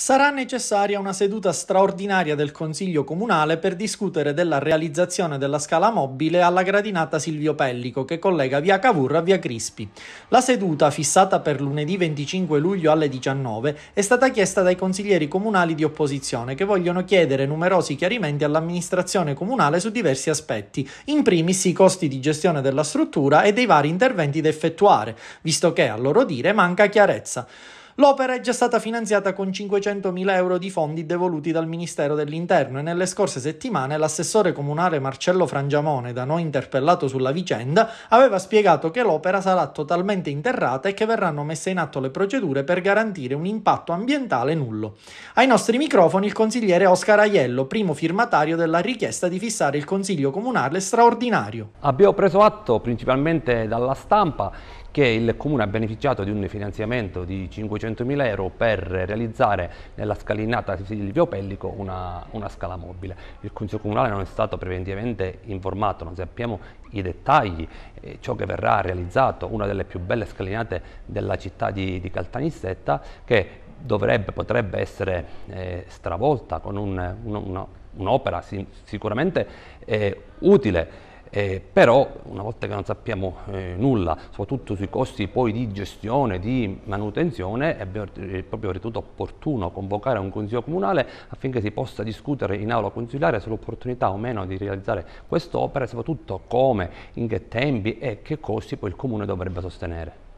Sarà necessaria una seduta straordinaria del Consiglio Comunale per discutere della realizzazione della scala mobile alla gradinata Silvio Pellico che collega via Cavour a via Crispi. La seduta, fissata per lunedì 25 luglio alle 19, è stata chiesta dai consiglieri comunali di opposizione che vogliono chiedere numerosi chiarimenti all'amministrazione comunale su diversi aspetti, in primis i costi di gestione della struttura e dei vari interventi da effettuare, visto che, a loro dire, manca chiarezza. L'opera è già stata finanziata con 500.000 euro di fondi devoluti dal Ministero dell'Interno e nelle scorse settimane l'assessore comunale Marcello Frangiamone, da noi interpellato sulla vicenda, aveva spiegato che l'opera sarà totalmente interrata e che verranno messe in atto le procedure per garantire un impatto ambientale nullo. Ai nostri microfoni il consigliere Oscar Aiello, primo firmatario della richiesta di fissare il Consiglio Comunale straordinario. Abbiamo preso atto principalmente dalla stampa che il Comune ha beneficiato di un finanziamento di 500.000 500.000 euro per realizzare nella scalinata di Silvio Pellico una, una scala mobile. Il Consiglio Comunale non è stato preventivamente informato, non sappiamo i dettagli, eh, ciò che verrà realizzato, una delle più belle scalinate della città di, di Caltanissetta che dovrebbe, potrebbe essere eh, stravolta con un'opera un, sicuramente eh, utile eh, però una volta che non sappiamo eh, nulla, soprattutto sui costi poi di gestione, di manutenzione, è proprio ritenuto opportuno convocare un consiglio comunale affinché si possa discutere in aula consigliare sull'opportunità o meno di realizzare quest'opera e soprattutto come, in che tempi e che costi poi il comune dovrebbe sostenere.